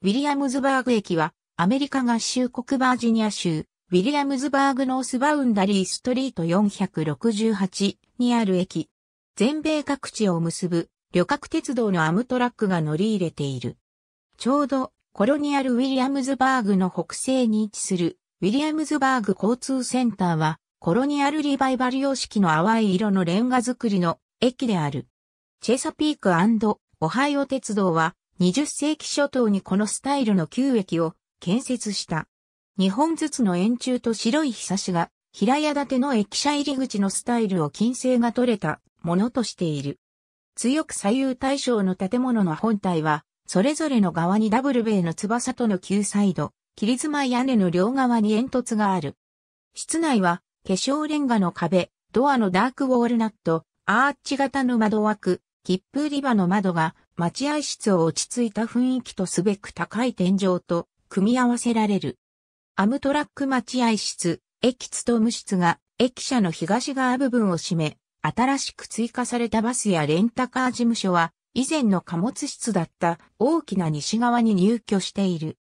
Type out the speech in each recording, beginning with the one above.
ウィリアムズバーグ駅は、アメリカ合衆国バージニア州、ウィリアムズバーグノースバウンダリーストリート468にある駅。全米各地を結ぶ旅客鉄道のアムトラックが乗り入れている。ちょうどコロニアルウィリアムズバーグの北西に位置するウィリアムズバーグ交通センターはコロニアルリバイバル様式の淡い色のレンガ造りの駅である。チェサピークオハイオ鉄道は20世紀初頭にこのスタイルの旧駅を建設した。2本ずつの円柱と白いひさしが、平屋建ての駅舎入り口のスタイルを金星が取れたものとしている。強く左右対称の建物の本体は、それぞれの側にダブルベイの翼との旧サイド、切妻屋根の両側に煙突がある。室内は、化粧レンガの壁、ドアのダークウォールナット、アーチ型の窓枠、切符売り場の窓が待合室を落ち着いた雰囲気とすべく高い天井と組み合わせられる。アムトラック待合室、駅務室が駅舎の東側部分を占め、新しく追加されたバスやレンタカー事務所は以前の貨物室だった大きな西側に入居している。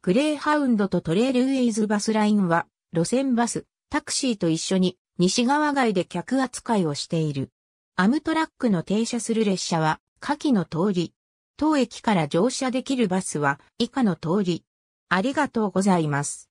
グレーハウンドとトレールウェイズバスラインは路線バス、タクシーと一緒に西側街で客扱いをしている。アムトラックの停車する列車は下記の通り。当駅から乗車できるバスは以下の通り。ありがとうございます。